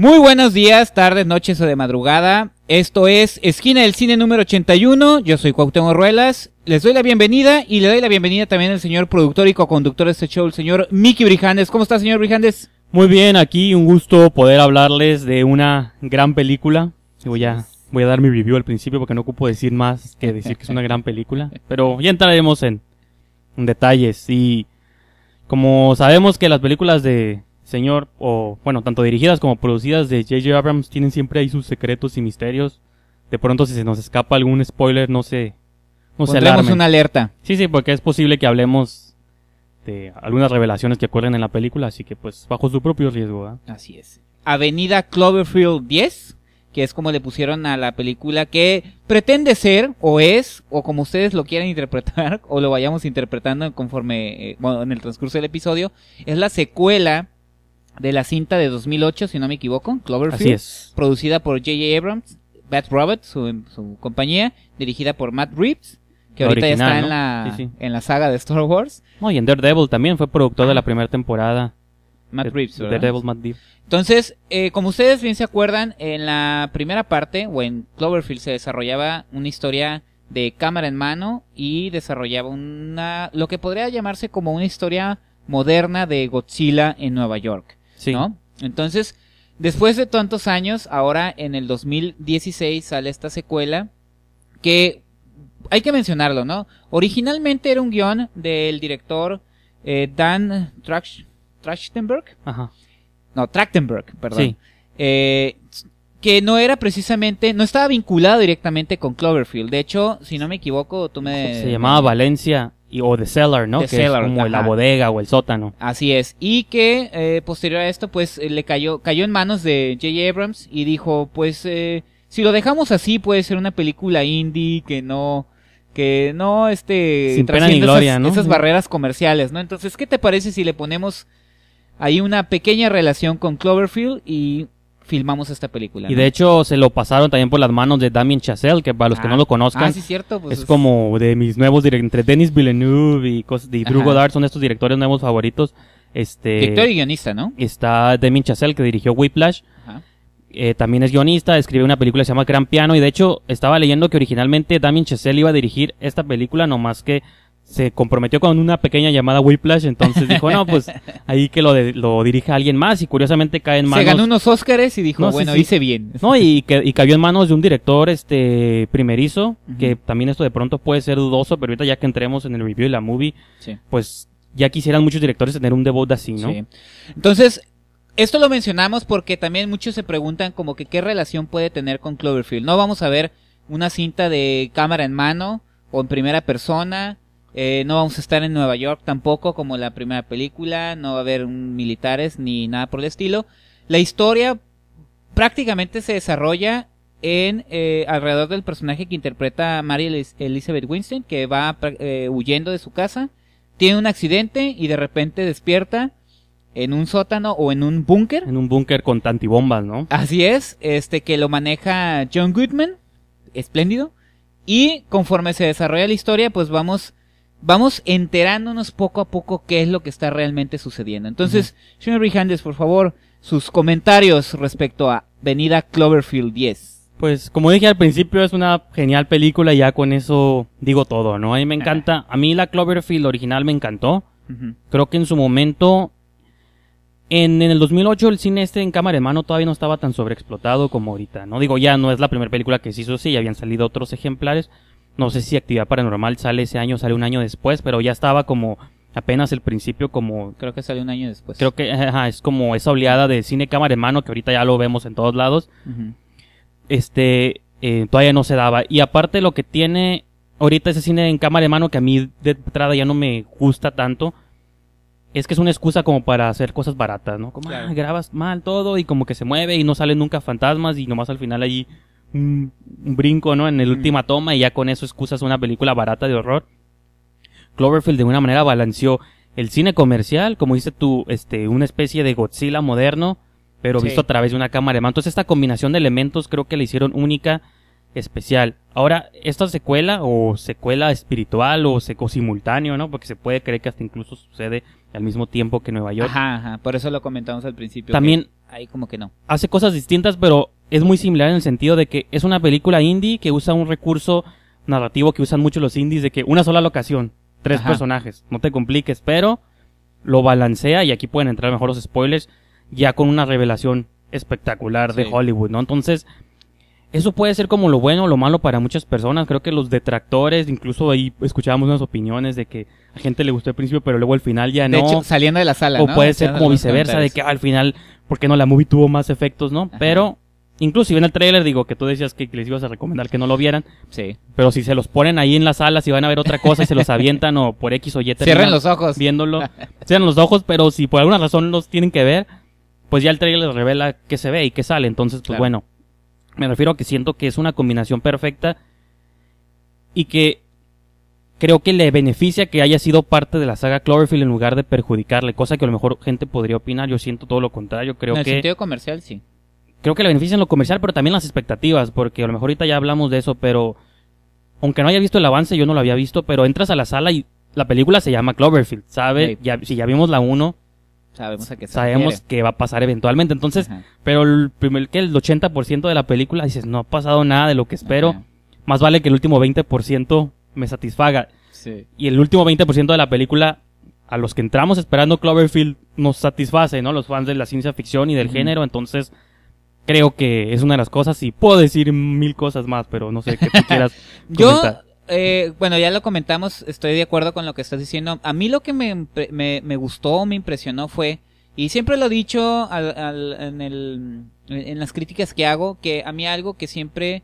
Muy buenos días, tardes, noches o de madrugada. Esto es Esquina del Cine número 81. Yo soy Cuauhtémoc Ruelas. Les doy la bienvenida y le doy la bienvenida también al señor productor y co-conductor de este show, el señor Mickey Brijandes. ¿Cómo está, señor Brijandes? Muy bien, aquí un gusto poder hablarles de una gran película. Voy a, voy a dar mi review al principio porque no ocupo decir más que decir que es una gran película. Pero ya entraremos en detalles. Y como sabemos que las películas de, señor, o bueno, tanto dirigidas como producidas de J.J. Abrams tienen siempre ahí sus secretos y misterios. De pronto si se nos escapa algún spoiler, no sé. No se una alerta. Sí, sí, porque es posible que hablemos de algunas revelaciones que ocurren en la película, así que pues bajo su propio riesgo. ¿ah? Así es. Avenida Cloverfield 10, que es como le pusieron a la película que pretende ser o es o como ustedes lo quieran interpretar o lo vayamos interpretando conforme eh, en el transcurso del episodio, es la secuela de la cinta de 2008, si no me equivoco, Cloverfield, producida por J.J. Abrams, Bad Robot, su, compañía, dirigida por Matt Reeves, que ahorita ya está en, la, saga de Star Wars. y en Daredevil también fue productor de la ah. primera temporada. Matt Reeves, Matt Entonces, eh, como ustedes bien se acuerdan, en la primera parte, o en Cloverfield, se desarrollaba una historia de cámara en mano y desarrollaba una, lo que podría llamarse como una historia moderna de Godzilla en Nueva York. ¿No? Entonces, después de tantos años, ahora en el 2016 sale esta secuela que hay que mencionarlo, ¿no? Originalmente era un guión del director eh, Dan Trachtenberg. Ajá. No, Trachtenberg, perdón. Eh, que no era precisamente, no estaba vinculado directamente con Cloverfield. De hecho, si no me equivoco, tú me... Se llamaba Valencia y, o The Cellar, ¿no? que como la bodega o el sótano. Así es. Y que eh, posterior a esto, pues eh, le cayó, cayó en manos de J. Abrams y dijo, pues eh, si lo dejamos así puede ser una película indie que no que no este Sin pena ni gloria, esas barreras comerciales, ¿no? Entonces, ¿qué te parece si le ponemos ahí una pequeña relación con Cloverfield y filmamos esta película. Y de hecho se lo pasaron también por las manos de Damien Chazelle, que para los que no ah. lo conozcan, ah, pues, es, como de mis nuevos directores, entre Denis Villeneuve y, cosas, de Drew son estos directores nuevos favoritos. Este, Director y guionista, ¿no? Está Damien Chazelle, que dirigió Whiplash. Eh, también es guionista, escribe una película que se llama Gran Piano y de hecho estaba leyendo que originalmente Damien Chazelle iba a dirigir esta película, no más que se comprometió con una pequeña llamada Whiplash, entonces dijo, no, pues ahí que lo, lo dirija alguien más y curiosamente cae en manos... Se ganó unos Óscares y dijo, bueno, hice bien. No, y, que, cayó en manos de un director este primerizo, que también esto de pronto puede ser dudoso, pero ahorita ya que entremos en el review de la movie, pues ya quisieran muchos directores tener un debut así, ¿no? Entonces, esto lo mencionamos porque también muchos se preguntan como que qué relación puede tener con Cloverfield. No vamos a ver una cinta de cámara en mano o en primera persona eh, no vamos a estar en Nueva York tampoco, como la primera película. No va a haber militares ni nada por el estilo. La historia prácticamente se desarrolla en eh, alrededor del personaje que interpreta Mary Elizabeth Winston, que va eh, huyendo de su casa, tiene un accidente y de repente despierta en un sótano o en un búnker. En un búnker con tantibombas, ¿no? Así es, este que lo maneja John Goodman, espléndido. Y conforme se desarrolla la historia, pues vamos vamos enterándonos poco a poco qué es lo que está realmente sucediendo. Entonces, uh Handes por favor, sus comentarios respecto a Venida Cloverfield 10. Pues como dije al principio es una genial película y ya con eso digo todo, ¿no? A mí me encanta, a mí la Cloverfield original me encantó. Creo que en su momento en, en, el 2008 el cine este en cámara de mano todavía no estaba tan sobreexplotado como ahorita, ¿no? Digo, ya no es la primera película que se hizo así, ya habían salido otros ejemplares, no sé si Actividad Paranormal sale ese año, sale un año después, pero ya estaba como apenas el principio como... Creo que salió un año después. Creo que ajá, es como esa oleada de cine cámara en mano que ahorita ya lo vemos en todos lados. Este, eh, todavía no se daba. Y aparte lo que tiene ahorita ese cine en cámara de mano que a mí de entrada ya no me gusta tanto. Es que es una excusa como para hacer cosas baratas, ¿no? Como ah, grabas mal todo y como que se mueve y no salen nunca fantasmas y nomás al final allí un, brinco, ¿no? En la mm. última toma y ya con eso excusas una película barata de horror. Cloverfield de una manera balanceó el cine comercial, como dice tú, este, una especie de Godzilla moderno, pero visto a través de una cámara de mano. Entonces esta combinación de elementos creo que la hicieron única, especial. Ahora, esta secuela o secuela espiritual o seco simultáneo, ¿no? Porque se puede creer que hasta incluso sucede al mismo tiempo que Nueva York. Ajá, ajá. por eso lo comentamos al principio. También... Ahí como que no. Hace cosas distintas, pero es muy similar en el sentido de que es una película indie que usa un recurso narrativo que usan mucho los indies de que una sola locación, tres personajes, no te compliques, pero lo balancea y aquí pueden entrar mejor los spoilers ya con una revelación espectacular de Hollywood, ¿no? Entonces, eso puede ser como lo bueno o lo malo para muchas personas. Creo que los detractores, incluso ahí escuchábamos unas opiniones de que a gente le gustó al principio, pero luego al final ya no. De hecho, saliendo de la sala. O puede ser como viceversa, de que al final, ¿por qué no la movie tuvo más efectos, no? Pero Incluso si ven el trailer, digo, que tú decías que, les ibas a recomendar que no lo vieran. Sí. Pero si se los ponen ahí en las salas y van a ver otra cosa y se los avientan o por X o Y. Cierren los ojos. Viéndolo. Cierren los ojos, pero si por alguna razón los tienen que ver, pues ya el trailer les revela qué se ve y qué sale. Entonces, pues bueno. Me refiero a que siento que es una combinación perfecta y que creo que le beneficia que haya sido parte de la saga Cloverfield en lugar de perjudicarle, cosa que a lo mejor gente podría opinar. Yo siento todo lo contrario. Creo en el sentido comercial, sí creo que le beneficia en lo comercial, pero también las expectativas, porque a lo mejor ahorita ya hablamos de eso, pero aunque no haya visto el avance, yo no lo había visto, pero entras a la sala y la película se llama Cloverfield, ¿sabe? Ya, si ya vimos la 1, sabemos, a qué sabemos que va a pasar eventualmente. Entonces, pero el primer que el 80% de la película dices, no ha pasado nada de lo que espero, más vale que el último 20% me satisfaga. Y el último 20% de la película a los que entramos esperando Cloverfield nos satisface, ¿no? Los fans de la ciencia ficción y del género, entonces creo que es una de las cosas y puedo decir mil cosas más, pero no sé qué tú quieras Yo, eh, bueno, ya lo comentamos, estoy de acuerdo con lo que estás diciendo. A mí lo que me, me, gustó, me impresionó fue, y siempre lo he dicho en, las críticas que hago, que a mí algo que siempre...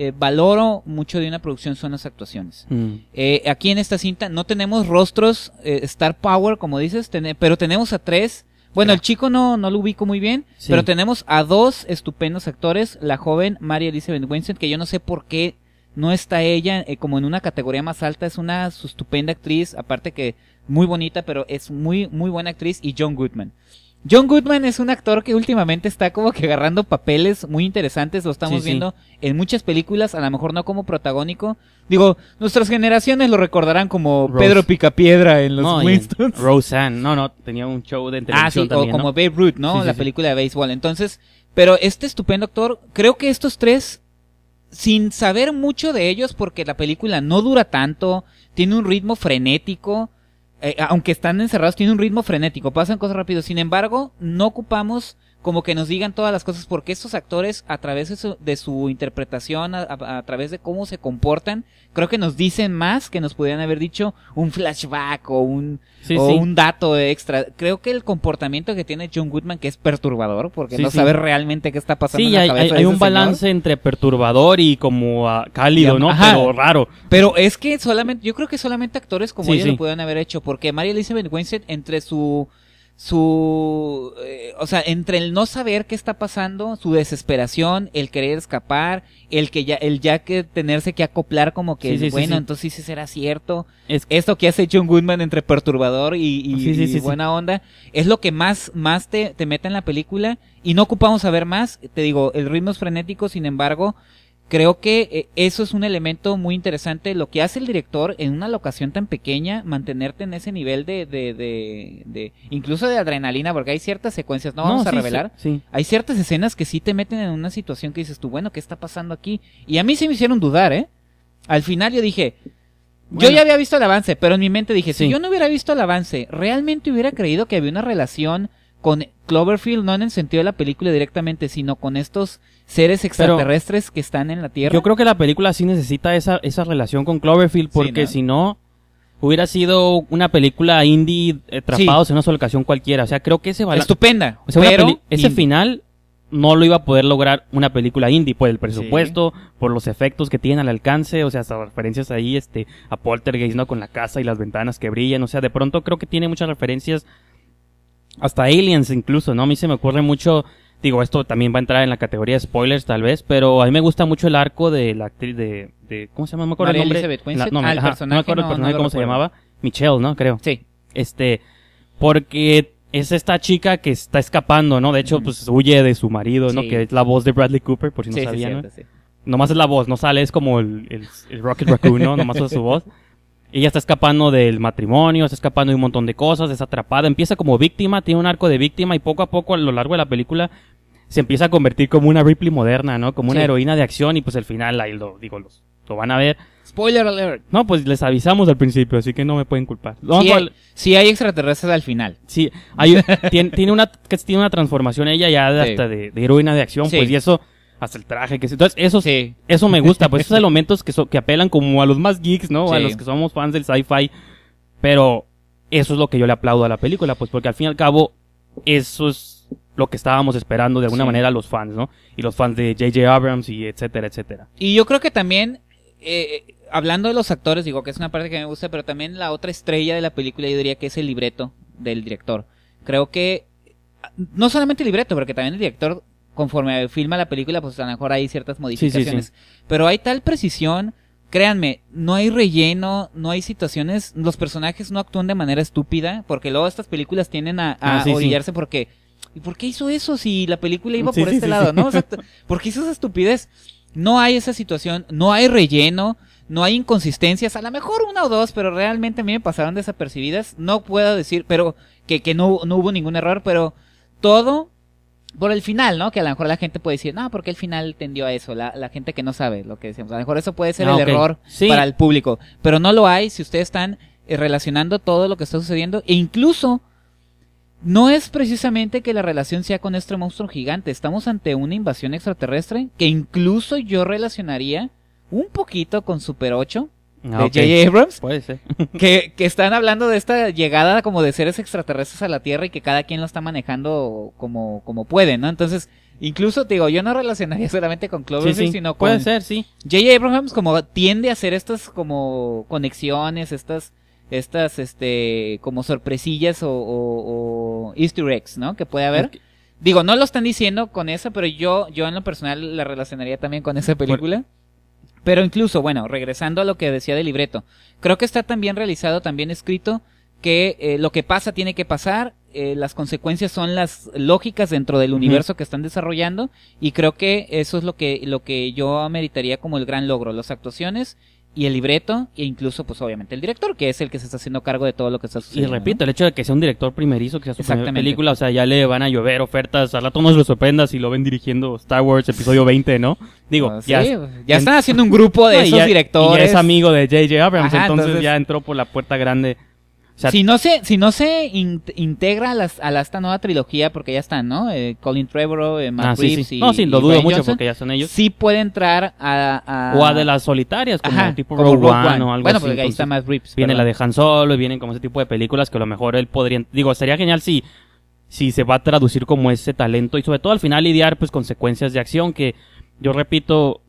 Eh, valoro mucho de una producción son las actuaciones. Mm. Eh, aquí en esta cinta no tenemos rostros Star Power, como dices, pero tenemos a tres bueno, el chico no, no lo ubico muy bien, pero tenemos a dos estupendos actores, la joven María Elizabeth Winston, que yo no sé por qué no está ella eh, como en una categoría más alta, es una estupenda actriz, aparte que muy bonita, pero es muy, muy buena actriz, y John Goodman. John Goodman es un actor que últimamente está como que agarrando papeles muy interesantes, lo estamos viendo en muchas películas, a lo mejor no como protagónico. Digo, nuestras generaciones lo recordarán como Pedro Picapiedra en los Roseanne, no, no, tenía un show de televisión Ah, sí, como Babe Ruth, ¿no? La película de béisbol. Entonces, pero este estupendo actor, creo que estos tres sin saber mucho de ellos porque la película no dura tanto, tiene un ritmo frenético, eh, aunque están encerrados, tiene un ritmo frenético, pasan cosas rápido. Sin embargo, no ocupamos como que nos digan todas las cosas, porque estos actores a través de su, de su interpretación, a, través de cómo se comportan, creo que nos dicen más que nos pudieran haber dicho un flashback o un, un dato extra. Creo que el comportamiento que tiene John Goodman, que es perturbador, porque no sabe realmente qué está pasando. en la hay, cabeza hay, un balance entre perturbador y como ah, cálido, ¿no? pero raro. Pero es que solamente, yo creo que solamente actores como ellos lo pudieran haber hecho, porque María Elizabeth Winstead entre su su, eh, o sea, entre el no saber qué está pasando, su desesperación, el querer escapar, el que ya, el ya que tenerse que acoplar como que, bueno, entonces sí será cierto. Es... Esto que has hecho un Goodman entre perturbador y, y, buena onda, es lo que más, más te, te mete en la película y no ocupamos a ver más. Te digo, el ritmo es frenético, sin embargo, Creo que eh, eso es un elemento muy interesante, lo que hace el director en una locación tan pequeña, mantenerte en ese nivel de, de, de, incluso de adrenalina, porque hay ciertas secuencias, no, vamos a revelar, sí, hay ciertas escenas que sí te meten en una situación que dices tú, bueno, ¿qué está pasando aquí? Y a mí se me hicieron dudar, ¿eh? Al final yo dije, Yo ya había visto el avance, pero en mi mente dije, si yo no hubiera visto el avance, ¿realmente hubiera creído que había una relación con Cloverfield, no en el sentido de la película directamente, sino con estos seres extraterrestres que están en la Tierra. Yo creo que la película sí necesita esa, esa relación con Cloverfield, porque si no, hubiera sido una película indie atrapados eh, en una sola ocasión cualquiera. O sea, creo que ese Estupenda. ese final no lo iba a poder lograr una película indie por el presupuesto, por los efectos que tienen al alcance, o sea, hasta referencias ahí este a Poltergeist, ¿no? Con la casa y las ventanas que brillan, o sea, de pronto creo que tiene muchas referencias hasta Aliens incluso, ¿no? A mí se me ocurre mucho, digo, esto también va a entrar en la categoría de spoilers tal vez, pero a mí me gusta mucho el arco de la actriz de, de ¿cómo se llama? No me acuerdo el nombre. no, personaje, no, me acuerdo cómo se llamaba. Michelle, ¿no? Creo. Sí. Este, porque es esta chica que está escapando, ¿no? De hecho, pues huye de su marido, ¿no? Que es la voz de Bradley Cooper, por si no sabían. ¿no? Nomás es la voz, no sale, es como el, el, Rocket Raccoon, ¿no? más es su voz. Ella está escapando del matrimonio, está escapando de un montón de cosas, es atrapada, empieza como víctima, tiene un arco de víctima y poco a poco a lo largo de la película se empieza a convertir como una Ripley moderna, ¿no? Como una heroína de acción y pues al final ahí lo digo, los, lo van a ver. Spoiler alert. No, pues les avisamos al principio, así que no me pueden culpar. si, hay, extraterrestres al final. Sí, hay, tiene, una, tiene una transformación ella ya de, hasta de, heroína de acción, pues y eso hasta el traje que sí Entonces, eso sí. eso me gusta, pues esos elementos que, que apelan como a los más geeks, ¿no? A los que somos fans del sci-fi. Pero eso es lo que yo le aplaudo a la película, pues porque al fin y al cabo eso es lo que estábamos esperando de alguna manera los fans, ¿no? Y los fans de JJ Abrams y etcétera, etcétera. Y yo creo que también eh, eh, hablando de los actores, digo que es una parte que me gusta, pero también la otra estrella de la película yo diría que es el libreto del director. Creo que no solamente el libreto, pero que también el director conforme filma la película, pues a lo mejor hay ciertas modificaciones. Pero hay tal precisión, créanme, no hay relleno, no hay situaciones, los personajes no actúan de manera estúpida, porque luego estas películas tienden a, ah, orillarse porque, ¿y por qué hizo eso si la película iba por este lado? ¿No? O ¿Por qué hizo esa estupidez? No hay esa situación, no hay relleno, no hay inconsistencias, a lo mejor una o dos, pero realmente a mí me pasaron desapercibidas. No puedo decir, pero que, que no, no hubo ningún error, pero todo por el final, ¿no? Que a lo mejor la gente puede decir, no, porque el final tendió a eso, la, gente que no sabe lo que decimos. A lo mejor eso puede ser ah, el error para el público, pero no lo hay si ustedes están eh, relacionando todo lo que está sucediendo e incluso no es precisamente que la relación sea con este monstruo gigante, estamos ante una invasión extraterrestre que incluso yo relacionaría un poquito con Super 8 Ah, de Abrams. Puede ser. Que, que, están hablando de esta llegada como de seres extraterrestres a la Tierra y que cada quien lo está manejando como, como puede, ¿no? Entonces, incluso te digo, yo no relacionaría solamente con Cloverfield, sino con. Puede ser, sí. J Abrams como tiende a hacer estas como conexiones, estas, estas, este, como sorpresillas o, o, o easter eggs, ¿no? Que puede haber. Digo, no lo están diciendo con esa, pero yo, yo en lo personal la relacionaría también con esa película. Pero incluso, bueno, regresando a lo que decía del libreto, creo que está también realizado, también escrito, que eh, lo que pasa tiene que pasar, eh, las consecuencias son las lógicas dentro del universo que están desarrollando, y creo que eso es lo que, lo que yo ameritaría como el gran logro, las actuaciones y el libreto e incluso pues obviamente el director que es el que se está haciendo cargo de todo lo que está sucediendo. Y repito, el hecho de que sea un director primerizo, que sea su primera película, o sea, ya le van a llover ofertas, a la no se lo sorprenda si lo ven dirigiendo Star Wars episodio 20, ¿no? Digo, ah, ya, ya están haciendo un grupo de esos directores. Y es amigo de JJ Abrams, entonces, ya entró por la puerta grande si no se, si no se integra a, las, a la, esta nueva trilogía, porque ya están, ¿no? Eh, Colin Trevorrow, eh, Matt ah, Reeves sí, No, sí, lo dudo mucho porque ya son ellos. Sí puede entrar a... a... O a de las solitarias, como tipo Rogue, o algo así. Bueno, porque ahí está Matt Reeves. Viene la de Han Solo y vienen como ese tipo de películas que a lo mejor él podría... Digo, sería genial si, si se va a traducir como ese talento y sobre todo al final lidiar pues consecuencias de acción que, yo repito,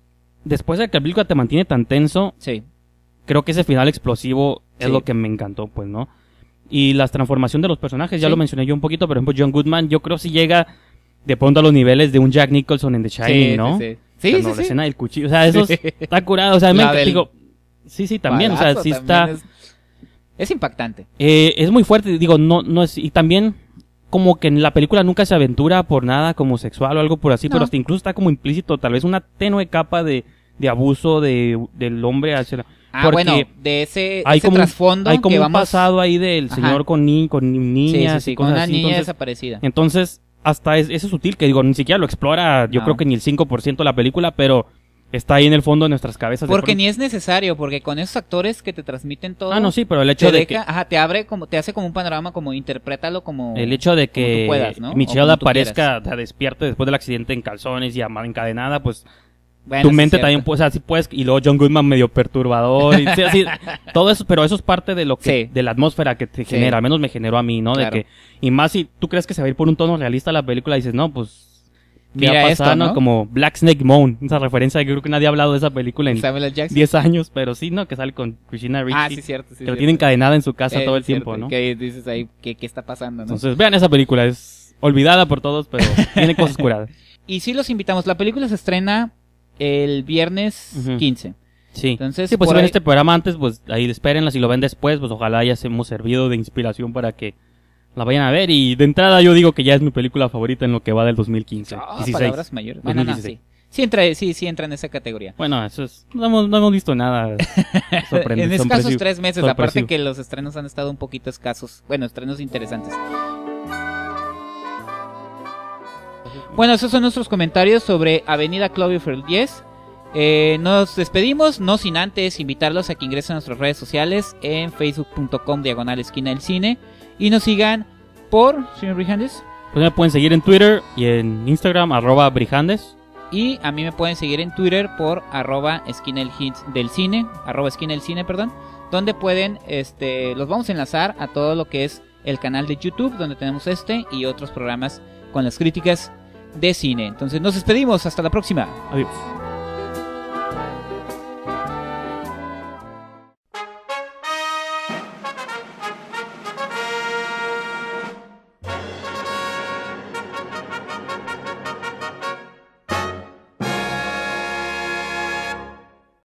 después de que el película te mantiene tan tenso... Sí. Creo que ese final explosivo es lo que me encantó, pues, ¿no? Y las transformación de los personajes, ya lo mencioné yo un poquito, por ejemplo, John Goodman, yo creo si llega de pronto a los niveles de un Jack Nicholson en The Shining, ¿no? Sí, sí. sí. la escena del cuchillo, o sea, eso está curado, o sea, me digo, sí, sí, también, o sea, sí está... Es, impactante. Eh, es muy fuerte, digo, no, no es, y también como que en la película nunca se aventura por nada como sexual o algo por así, pero hasta incluso está como implícito, tal vez una tenue capa de, de abuso de, del hombre hacia la... Ah, bueno, de ese, trasfondo. hay como que un pasado ahí del señor con, ni, con niñas. con una niña desaparecida. Entonces, hasta es, es sutil, que digo, ni siquiera lo explora, yo creo que ni el 5% de la película, pero está ahí en el fondo de nuestras cabezas. Porque ni es necesario, porque con esos actores que te transmiten todo. Ah, no, sí, pero el hecho de que. te abre como, te hace como un panorama, como interprétalo como. El hecho de que puedas, Michelle aparezca, te despierte después del accidente en calzones y encadenada, pues tu mente también, pues, así puedes, y luego John Goodman medio perturbador, y, así, todo eso, pero eso es parte de lo que, de la atmósfera que te genera, al menos me generó a mí, ¿no? De que, y más si tú crees que se va a ir por un tono realista la película, dices, no, pues, Mira ¿no? Como Black Snake Moon, esa referencia que creo que nadie ha hablado de esa película en 10 años, pero sí, ¿no? Que sale con Christina Ricci. Ah, que lo tiene encadenada en su casa eh, todo el tiempo, ¿no? Que dices ahí, qué está pasando, no? Entonces, vean esa película, es olvidada por todos, pero tiene cosas curadas. Y sí los invitamos, la película se estrena el viernes 15. Sí. Entonces, pues si ven este programa antes, pues ahí espérenla. Si lo ven después, pues ojalá ya se hemos servido de inspiración para que la vayan a ver. Y de entrada yo digo que ya es mi película favorita en lo que va del 2015. 16. Ah, sí. Sí entra, sí, sí entra en esa categoría. Bueno, eso es, no, hemos, visto nada sorprendente. en escasos tres meses, aparte que los estrenos han estado un poquito escasos. Bueno, estrenos interesantes. Bueno, esos son nuestros comentarios sobre Avenida Cloverfield 10. Eh, nos despedimos, no sin antes invitarlos a que ingresen a nuestras redes sociales en facebook.com diagonal esquina del cine y nos sigan por, señor Brijandes. Pues me pueden seguir en Twitter y en Instagram, arroba Brijandes. Y a mí me pueden seguir en Twitter por arroba esquina del cine, arroba esquina del cine, perdón, donde pueden, este, los vamos a enlazar a todo lo que es el canal de YouTube, donde tenemos este y otros programas con las críticas de cine. Entonces nos despedimos, hasta la próxima. Adiós.